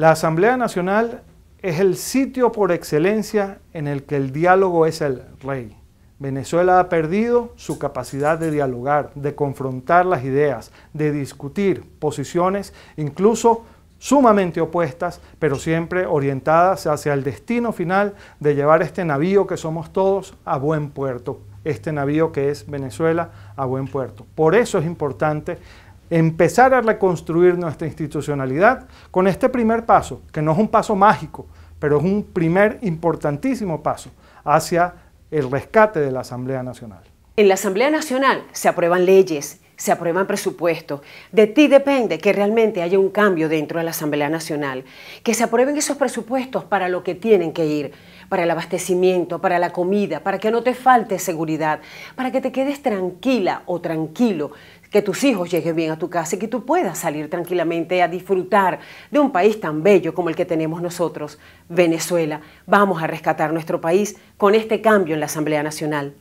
La Asamblea Nacional es el sitio por excelencia en el que el diálogo es el rey. Venezuela ha perdido su capacidad de dialogar, de confrontar las ideas, de discutir posiciones, incluso sumamente opuestas, pero siempre orientadas hacia el destino final de llevar este navío que somos todos a buen puerto, este navío que es Venezuela a buen puerto. Por eso es importante empezar a reconstruir nuestra institucionalidad con este primer paso, que no es un paso mágico, pero es un primer importantísimo paso hacia el rescate de la Asamblea Nacional. En la Asamblea Nacional se aprueban leyes, se aprueban presupuestos. De ti depende que realmente haya un cambio dentro de la Asamblea Nacional, que se aprueben esos presupuestos para lo que tienen que ir, para el abastecimiento, para la comida, para que no te falte seguridad, para que te quedes tranquila o tranquilo, que tus hijos lleguen bien a tu casa y que tú puedas salir tranquilamente a disfrutar de un país tan bello como el que tenemos nosotros, Venezuela. Vamos a rescatar nuestro país con este cambio en la Asamblea Nacional.